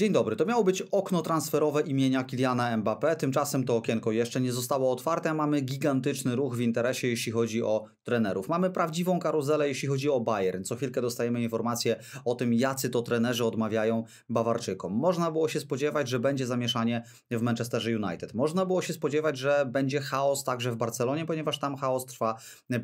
Dzień dobry, to miało być okno transferowe imienia Kiliana Mbappé, tymczasem to okienko jeszcze nie zostało otwarte, mamy gigantyczny ruch w interesie, jeśli chodzi o trenerów. Mamy prawdziwą karuzelę, jeśli chodzi o Bayern. Co chwilkę dostajemy informacje o tym, jacy to trenerzy odmawiają Bawarczykom. Można było się spodziewać, że będzie zamieszanie w Manchesterze United. Można było się spodziewać, że będzie chaos także w Barcelonie, ponieważ tam chaos trwa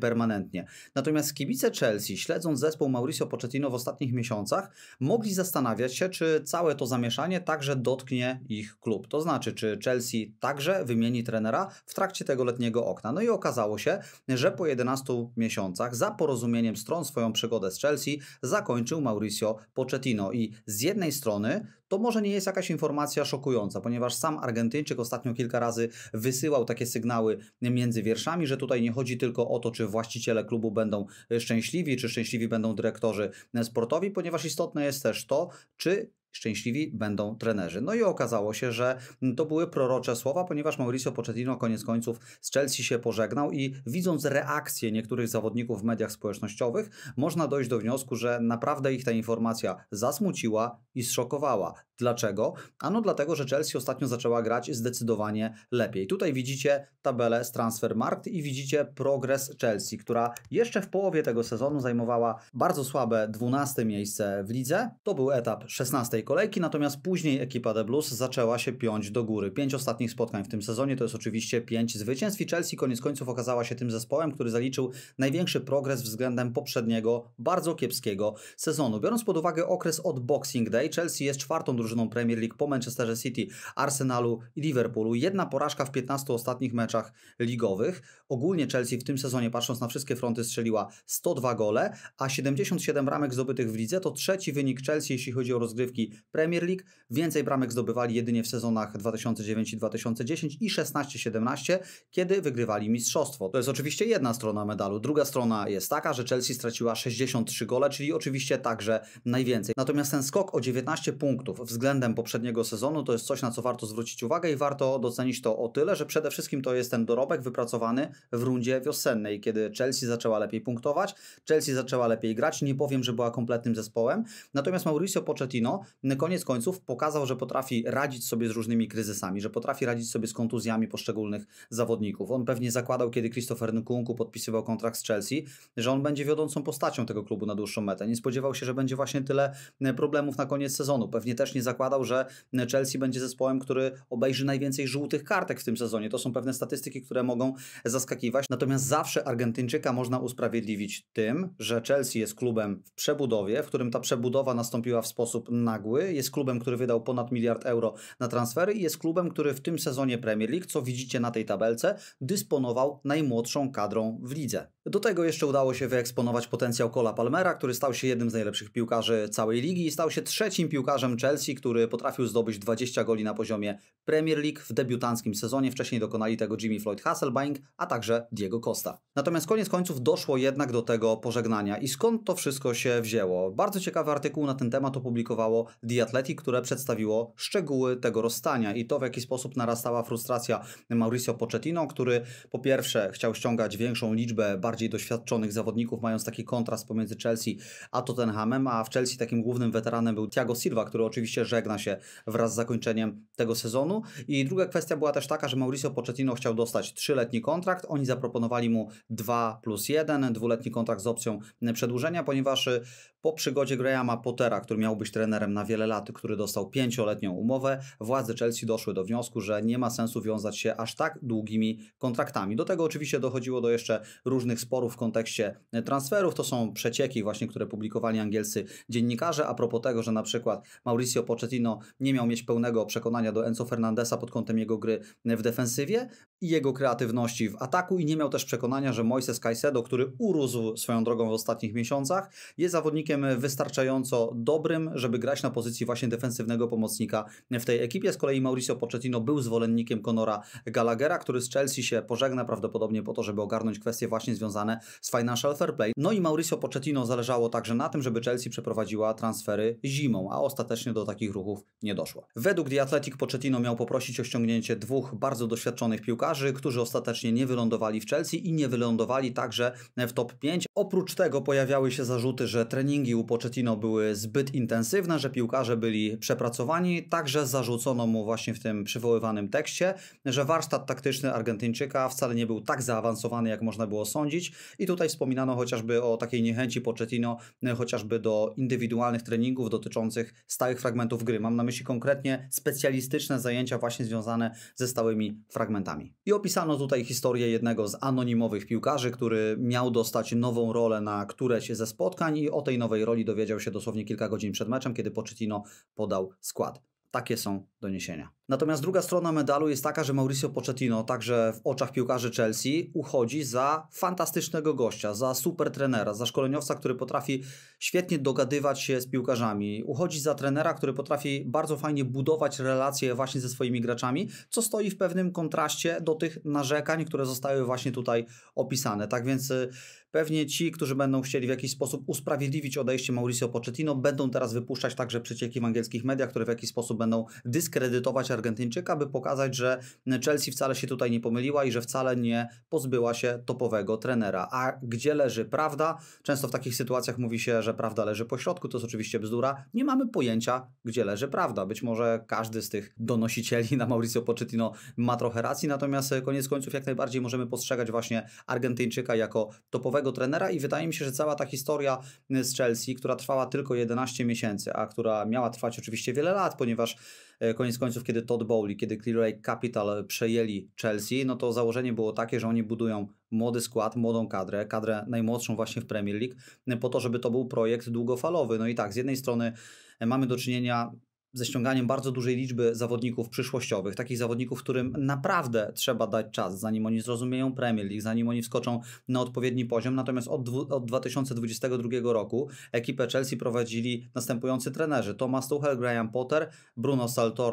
permanentnie. Natomiast kibice Chelsea, śledząc zespół Mauricio Pochettino w ostatnich miesiącach, mogli zastanawiać się, czy całe to zamieszanie zamieszanie także dotknie ich klub. To znaczy, czy Chelsea także wymieni trenera w trakcie tego letniego okna. No i okazało się, że po 11 miesiącach za porozumieniem stron swoją przygodę z Chelsea zakończył Mauricio Pochettino i z jednej strony to może nie jest jakaś informacja szokująca, ponieważ sam Argentyńczyk ostatnio kilka razy wysyłał takie sygnały między wierszami, że tutaj nie chodzi tylko o to, czy właściciele klubu będą szczęśliwi, czy szczęśliwi będą dyrektorzy sportowi, ponieważ istotne jest też to, czy szczęśliwi będą trenerzy. No i okazało się, że to były prorocze słowa, ponieważ Mauricio Pochettino koniec końców z Chelsea się pożegnał i widząc reakcję niektórych zawodników w mediach społecznościowych, można dojść do wniosku, że naprawdę ich ta informacja zasmuciła i zszokowała. Dlaczego? Ano dlatego, że Chelsea ostatnio zaczęła grać zdecydowanie lepiej. Tutaj widzicie tabelę z Transfermarkt i widzicie progres Chelsea, która jeszcze w połowie tego sezonu zajmowała bardzo słabe 12 miejsce w lidze. To był etap 16 tej kolejki, natomiast później ekipa The Blues zaczęła się piąć do góry. Pięć ostatnich spotkań w tym sezonie to jest oczywiście pięć zwycięstw i Chelsea koniec końców okazała się tym zespołem, który zaliczył największy progres względem poprzedniego, bardzo kiepskiego sezonu. Biorąc pod uwagę okres od Boxing Day, Chelsea jest czwartą drużyną Premier League po Manchesterze City, Arsenalu i Liverpoolu. Jedna porażka w 15 ostatnich meczach ligowych. Ogólnie Chelsea w tym sezonie, patrząc na wszystkie fronty, strzeliła 102 gole, a 77 ramek zdobytych w lidze to trzeci wynik Chelsea, jeśli chodzi o rozgrywki Premier League. Więcej bramek zdobywali jedynie w sezonach 2009 2010 i 16-17, kiedy wygrywali mistrzostwo. To jest oczywiście jedna strona medalu. Druga strona jest taka, że Chelsea straciła 63 gole, czyli oczywiście także najwięcej. Natomiast ten skok o 19 punktów względem poprzedniego sezonu to jest coś, na co warto zwrócić uwagę i warto docenić to o tyle, że przede wszystkim to jest ten dorobek wypracowany w rundzie wiosennej, kiedy Chelsea zaczęła lepiej punktować, Chelsea zaczęła lepiej grać. Nie powiem, że była kompletnym zespołem. Natomiast Mauricio Pochettino na koniec końców pokazał, że potrafi radzić sobie z różnymi kryzysami, że potrafi radzić sobie z kontuzjami poszczególnych zawodników. On pewnie zakładał, kiedy Christopher Nkunku podpisywał kontrakt z Chelsea, że on będzie wiodącą postacią tego klubu na dłuższą metę. Nie spodziewał się, że będzie właśnie tyle e, problemów na koniec sezonu. Pewnie też nie zakładał, że e, Chelsea będzie zespołem, który obejrzy najwięcej żółtych kartek w tym sezonie. To są pewne statystyki, które mogą zaskakiwać. Natomiast zawsze Argentyńczyka można usprawiedliwić tym, że Chelsea jest klubem w przebudowie, w którym ta przebudowa nastąpiła w sposób nagły nagły, jest klubem, który wydał ponad miliard euro na transfery i jest klubem, który w tym sezonie Premier League, co widzicie na tej tabelce, dysponował najmłodszą kadrą w lidze. Do tego jeszcze udało się wyeksponować potencjał Cola Palmera, który stał się jednym z najlepszych piłkarzy całej ligi i stał się trzecim piłkarzem Chelsea, który potrafił zdobyć 20 goli na poziomie Premier League w debiutanckim sezonie. Wcześniej dokonali tego Jimmy Floyd Hasselbank, a także Diego Costa. Natomiast koniec końców doszło jednak do tego pożegnania. I skąd to wszystko się wzięło? Bardzo ciekawy artykuł na ten temat opublikowało The Athletic, które przedstawiło szczegóły tego rozstania i to, w jaki sposób narastała frustracja Mauricio Pochettino, który po pierwsze chciał ściągać większą liczbę bardziej doświadczonych zawodników, mając taki kontrast pomiędzy Chelsea a Tottenhamem, a w Chelsea takim głównym weteranem był Thiago Silva, który oczywiście żegna się wraz z zakończeniem tego sezonu. I druga kwestia była też taka, że Mauricio Pochettino chciał dostać trzyletni kontrakt, oni zaproponowali mu 2 plus 1, dwuletni kontrakt z opcją przedłużenia, ponieważ e, po przygodzie Grahama Pottera, który miał być trenerem na wiele lat, który dostał pięcioletnią umowę, władze Chelsea doszły do wniosku, że nie ma sensu wiązać się aż tak długimi kontraktami. Do tego oczywiście dochodziło do jeszcze różnych sporów w kontekście transferów. To są przecieki właśnie, które publikowali angielscy dziennikarze a propos tego, że na przykład Mauricio Pochettino nie miał mieć pełnego przekonania do Enzo Fernandesa pod kątem jego gry w defensywie i jego kreatywności w ataku i nie miał też przekonania, że Moises Caicedo, który urósł swoją drogą w ostatnich miesiącach, jest zawodnikiem wystarczająco dobrym, żeby grać na pozycji właśnie defensywnego pomocnika w tej ekipie. Z kolei Mauricio Pochettino był zwolennikiem Conora Gallaghera, który z Chelsea się pożegna prawdopodobnie po to, żeby ogarnąć kwestie właśnie związane z financial fair play. No i Mauricio Pochettino zależało także na tym, żeby Chelsea przeprowadziła transfery zimą, a ostatecznie do takich ruchów nie doszło. Według The Athletic Pochettino miał poprosić o ściągnięcie dwóch bardzo doświadczonych piłkarzy, którzy ostatecznie nie wylądowali w Chelsea i nie wylądowali także w top 5. Oprócz tego pojawiały się zarzuty, że treningi u Pochettino były zbyt intensywne, że piłkarze piłkarze byli przepracowani. Także zarzucono mu właśnie w tym przywoływanym tekście, że warsztat taktyczny Argentyńczyka wcale nie był tak zaawansowany, jak można było sądzić. I tutaj wspominano chociażby o takiej niechęci Pochettino e, chociażby do indywidualnych treningów dotyczących stałych fragmentów gry. Mam na myśli konkretnie specjalistyczne zajęcia właśnie związane ze stałymi fragmentami. I opisano tutaj historię jednego z anonimowych piłkarzy, który miał dostać nową rolę na któreś ze spotkań i o tej nowej roli dowiedział się dosłownie kilka godzin przed meczem, kiedy Pochettino Pochettino podał skład. Takie są doniesienia. Natomiast druga strona medalu jest taka, że Mauricio Pochettino, także w oczach piłkarzy Chelsea, uchodzi za fantastycznego gościa, za super trenera, za szkoleniowca, który potrafi świetnie dogadywać się z piłkarzami. Uchodzi za trenera, który potrafi bardzo fajnie budować relacje właśnie ze swoimi graczami, co stoi w pewnym kontraście do tych narzekań, które zostały właśnie tutaj opisane. Tak więc y, pewnie ci, którzy będą chcieli w jakiś sposób usprawiedliwić odejście Mauricio Pochettino, będą teraz wypuszczać także przecieki w angielskich mediach, które w jakiś sposób będą dyskredytować Argentyńczyka, by pokazać, że Chelsea wcale się tutaj nie pomyliła i że wcale nie pozbyła się topowego trenera. A gdzie leży prawda? Często w takich sytuacjach mówi się, że prawda leży po środku, to jest oczywiście bzdura. Nie mamy pojęcia, gdzie leży prawda. Być może każdy z tych donosicieli na Mauricio Pochettino ma trochę racji, natomiast koniec końców jak najbardziej możemy postrzegać właśnie Argentyńczyka jako topowego trenera i wydaje mi się, że cała ta historia z Chelsea, która trwała tylko 11 miesięcy, a która miała trwać oczywiście wiele lat, ponieważ E, koniec końców, kiedy Todd Bowley, kiedy Clear Lake Capital przejęli Chelsea, no to założenie było takie, że oni budują młody skład, młodą kadrę, kadrę najmłodszą właśnie w Premier League, po to, żeby to był projekt długofalowy. No i tak, z jednej strony e, mamy do czynienia ze ściąganiem bardzo dużej liczby zawodników przyszłościowych, takich zawodników, którym naprawdę trzeba dać czas, zanim oni zrozumieją Premier League, zanim oni wskoczą na odpowiedni poziom. Natomiast od, od 2022 roku ekipę Chelsea prowadzili następujący trenerzy: Thomas Tuchel, Graham Potter, Bruno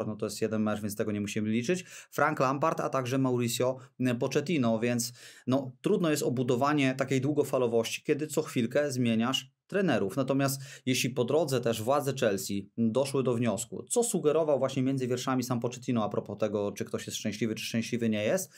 No to jest jeden mecz, więc tego nie musimy liczyć, Frank Lampard, a także Mauricio Pochettino, więc no, trudno jest obudowanie takiej długofalowości, kiedy co chwilkę zmieniasz trenerów. Natomiast jeśli po drodze też władze Chelsea doszły do wniosku, co sugerował właśnie między wierszami sam Pochettino a propos tego, czy ktoś jest szczęśliwy, czy szczęśliwy nie jest,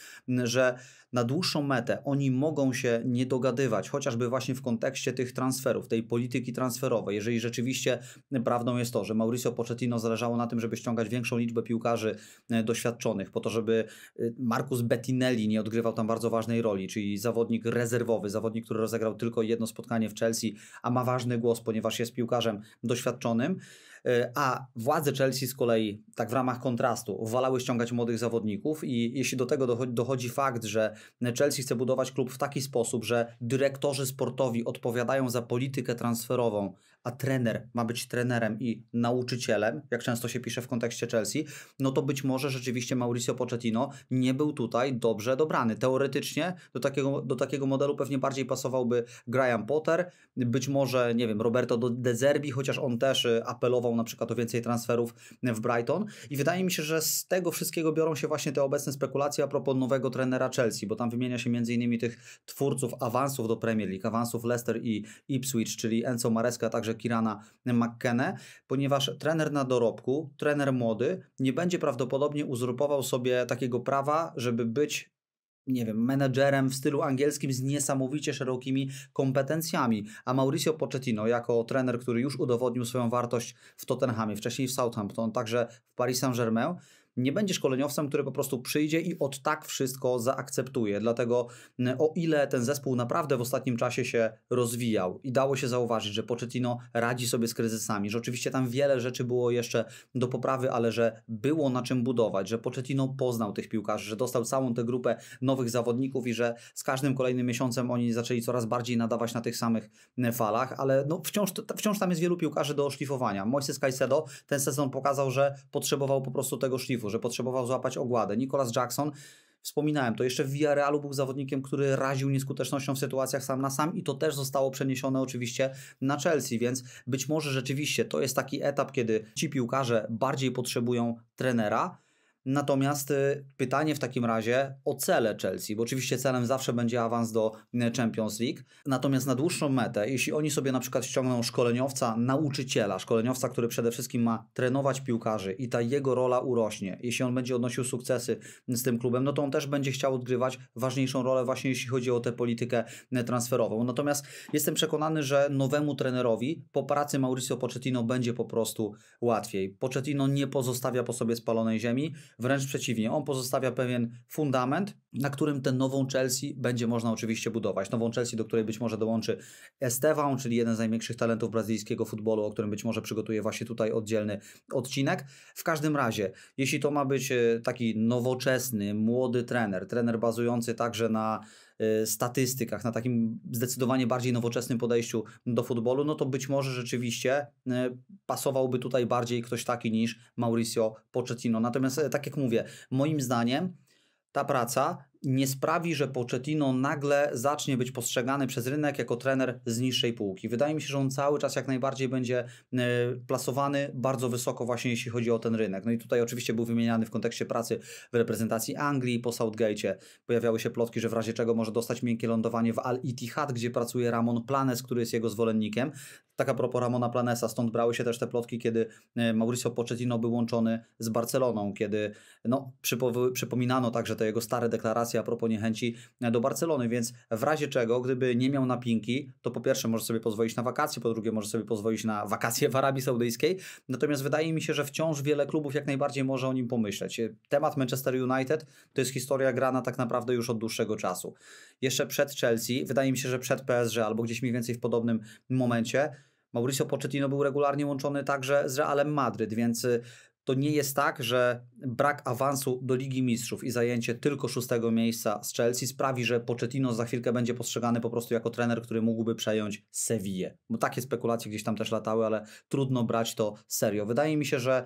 że na dłuższą metę oni mogą się nie dogadywać, chociażby właśnie w kontekście tych transferów, tej polityki transferowej. Jeżeli rzeczywiście prawdą jest to, że Mauricio Pochettino zależało na tym, żeby ściągać większą liczbę piłkarzy e, doświadczonych, po to, żeby e, Markus Bettinelli nie odgrywał tam bardzo ważnej roli, czyli zawodnik rezerwowy, zawodnik, który rozegrał tylko jedno spotkanie w Chelsea, a ma ważny głos, ponieważ jest piłkarzem doświadczonym, E, a władze Chelsea z kolei, tak w ramach kontrastu, walały ściągać młodych zawodników i jeśli do tego dochodzi, dochodzi fakt, że Chelsea chce budować klub w taki sposób, że dyrektorzy sportowi odpowiadają za politykę transferową, a trener ma być trenerem i nauczycielem, jak często się pisze w kontekście Chelsea, no to być może rzeczywiście Mauricio Pochettino nie był tutaj dobrze dobrany. Teoretycznie do takiego, do takiego modelu pewnie bardziej pasowałby Graham Potter, być może, nie wiem, Roberto De Zerbi, chociaż on też y, apelował na przykład o więcej transferów w Brighton. I wydaje mi się, że z tego wszystkiego biorą się właśnie te obecne spekulacje a propos nowego trenera Chelsea, bo tam wymienia się m.in. tych twórców awansów do Premier League, awansów Leicester i Ipswich, czyli Enzo Maresca, a także Kirana McKenna, ponieważ trener na dorobku, trener młody, nie będzie prawdopodobnie uzurpował sobie takiego prawa, żeby być nie wiem, menedżerem w stylu angielskim z niesamowicie szerokimi kompetencjami. A Mauricio Pochettino, jako trener, który już udowodnił swoją wartość w Tottenhamie, wcześniej w Southampton, także w Paris Saint-Germain, nie będzie szkoleniowcem, który po prostu przyjdzie i od tak wszystko zaakceptuje. Dlatego mm, o ile ten zespół naprawdę w ostatnim czasie się rozwijał i dało się zauważyć, że Pochettino radzi sobie z kryzysami, że oczywiście tam wiele rzeczy było jeszcze do poprawy, ale że było na czym budować, że Pochettino poznał tych piłkarzy, że dostał całą tę grupę nowych zawodników i że z każdym kolejnym miesiącem oni zaczęli coraz bardziej nadawać na tych samych mm, falach, ale no wciąż, wciąż tam jest wielu piłkarzy do szlifowania. Moises Caicedo ten sezon pokazał, że potrzebował po prostu tego szlifu że potrzebował złapać ogładę. Nicolas Jackson Wspominałem, to jeszcze w Villarrealu był zawodnikiem, który raził nieskutecznością w sytuacjach sam na sam i to też zostało przeniesione oczywiście na Chelsea, więc być może rzeczywiście to jest taki etap, kiedy ci piłkarze bardziej potrzebują trenera, Natomiast y, pytanie w takim razie o cele Chelsea, bo oczywiście celem zawsze będzie awans do y, Champions League. Natomiast na dłuższą metę, jeśli oni sobie na przykład ściągną szkoleniowca, nauczyciela, szkoleniowca, który przede wszystkim ma trenować piłkarzy i ta jego rola urośnie, jeśli on będzie odnosił sukcesy z tym klubem, no to on też będzie chciał odgrywać ważniejszą rolę właśnie jeśli chodzi o tę politykę y, transferową. Natomiast jestem przekonany, że nowemu trenerowi po pracy Mauricio Pochettino będzie po prostu łatwiej. Pochettino nie pozostawia po sobie spalonej ziemi Wręcz przeciwnie, on pozostawia pewien fundament, na którym tę nową Chelsea będzie można oczywiście budować. Nową Chelsea, do której być może dołączy Estevão, czyli jeden z największych talentów brazylijskiego futbolu, o którym być może przygotuje właśnie tutaj oddzielny odcinek. W każdym razie, jeśli to ma być e, taki nowoczesny, młody trener, trener bazujący także na Y, statystykach, na takim zdecydowanie bardziej nowoczesnym podejściu do futbolu, no to być może rzeczywiście y, pasowałby tutaj bardziej ktoś taki niż Mauricio Pochettino. Natomiast e, tak jak mówię, moim zdaniem ta praca nie sprawi, że Pochettino nagle zacznie być postrzegany przez rynek jako trener z niższej półki. Wydaje mi się, że on cały czas jak najbardziej będzie e, plasowany bardzo wysoko właśnie jeśli chodzi o ten rynek. No i tutaj oczywiście był wymieniany w kontekście pracy w reprezentacji Anglii po Southgate. Pojawiały się plotki, że w razie czego może dostać miękkie lądowanie w Al-Ittihad, gdzie pracuje Ramon Planes, który jest jego zwolennikiem. Taka propos Ramona Planesa, stąd brały się też te plotki, kiedy e, Mauricio Pochettino był łączony z Barceloną, kiedy no, przypominano także te jego stare deklaracje informacje a propos niechęci e, do Barcelony, więc w razie czego, gdyby nie miał napinki, to po pierwsze może sobie pozwolić na wakacje, po drugie może sobie pozwolić na wakacje w Arabii Saudyjskiej. Natomiast wydaje mi się, że wciąż wiele klubów jak najbardziej może o nim pomyśleć. E, temat Manchester United to jest historia grana tak naprawdę już od dłuższego czasu. Jeszcze przed Chelsea, wydaje mi się, że przed PSG albo gdzieś mniej więcej w podobnym momencie. Mauricio Pochettino był regularnie łączony także z Realem Madryt, więc to nie jest tak, że brak awansu do Ligi Mistrzów i zajęcie tylko szóstego miejsca z Chelsea sprawi, że Pochettino za chwilkę będzie postrzegany po prostu jako trener, który mógłby przejąć Sevillę. Bo takie spekulacje gdzieś tam też latały, ale trudno brać to serio. Wydaje mi się, że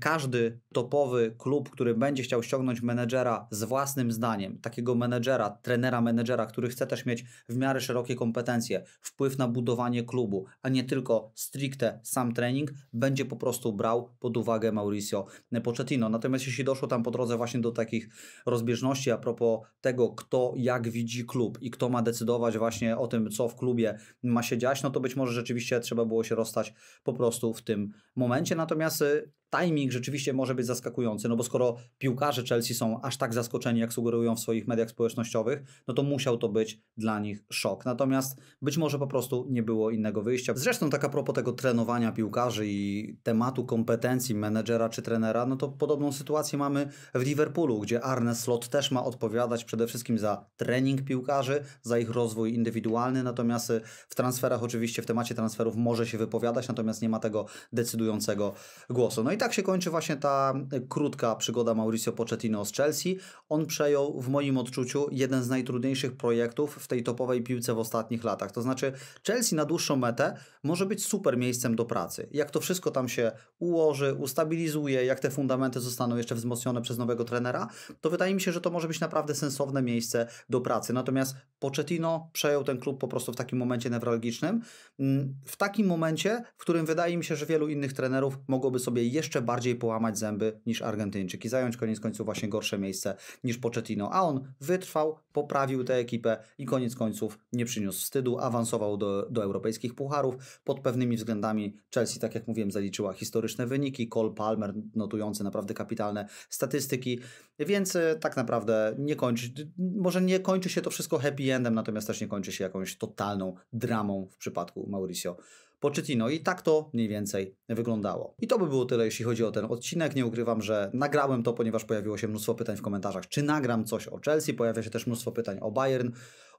każdy topowy klub, który będzie chciał ściągnąć menedżera z własnym zdaniem, takiego menedżera, trenera menedżera, który chce też mieć w miarę szerokie kompetencje, wpływ na budowanie klubu, a nie tylko stricte sam trening, będzie po prostu brał pod uwagę Mauricio Pochettino. Natomiast jeśli doszło tam po drodze właśnie do takich rozbieżności a propos tego, kto jak widzi klub i kto ma decydować właśnie o tym, co w klubie ma się dziać, no to być może rzeczywiście trzeba było się rozstać po prostu w tym momencie. Natomiast y, timing rzeczywiście może być zaskakujący, no bo skoro piłkarze Chelsea są aż tak zaskoczeni, jak sugerują w swoich mediach społecznościowych, no to musiał to być dla nich szok. Natomiast być może po prostu nie było innego wyjścia. Zresztą tak a propos tego trenowania piłkarzy i tematu kompetencji menedżera czy trenera, no to podobną sytuację mamy w Liverpoolu, gdzie Arne Slot też ma odpowiadać przede wszystkim za trening piłkarzy, za ich rozwój indywidualny, natomiast y, w transferach oczywiście, w temacie transferów może się wypowiadać, natomiast nie ma tego decydującego głosu. No i tak się kończy właśnie ta y, krótka przygoda Mauricio Pochettino z Chelsea. On przejął w moim odczuciu jeden z najtrudniejszych projektów w tej topowej piłce w ostatnich latach. To znaczy Chelsea na dłuższą metę może być super miejscem do pracy. Jak to wszystko tam się ułoży, ustabilizuje, jak te fundamenty zostaną jeszcze wzmocnione przez nowego trenera, to wydaje mi się, że to może być naprawdę sensowne miejsce do pracy. Natomiast Pochettino przejął ten klub po prostu w takim momencie newralgicznym. Mm, w takim momencie, w którym wydaje mi się, że wielu innych trenerów mogłoby sobie jeszcze jeszcze bardziej połamać zęby niż Argentyńczyk i zająć koniec końców właśnie gorsze miejsce niż Pochettino. A on wytrwał, poprawił tę ekipę i koniec końców nie przyniósł wstydu, awansował do, do europejskich pucharów. Pod pewnymi względami Chelsea, tak jak mówiłem, zaliczyła historyczne wyniki. Cole Palmer notujący naprawdę kapitalne statystyki, więc e, tak naprawdę nie kończy, może nie kończy się to wszystko happy endem, natomiast też nie kończy się jakąś totalną dramą w przypadku Mauricio Poczytino. I tak to mniej więcej wyglądało. I to by było tyle, jeśli chodzi o ten odcinek. Nie ukrywam, że nagrałem to, ponieważ pojawiło się mnóstwo pytań w komentarzach, czy nagram coś o Chelsea. Pojawia się też mnóstwo pytań o Bayern.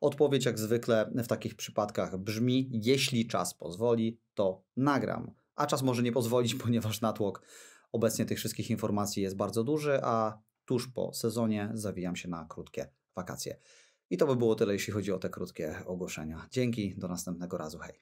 Odpowiedź, jak zwykle, w takich przypadkach brzmi: jeśli czas pozwoli, to nagram. A czas może nie pozwolić, ponieważ natłok obecnie tych wszystkich informacji jest bardzo duży, a tuż po sezonie zawijam się na krótkie wakacje. I to by było tyle, jeśli chodzi o te krótkie ogłoszenia. Dzięki, do następnego razu. Hej.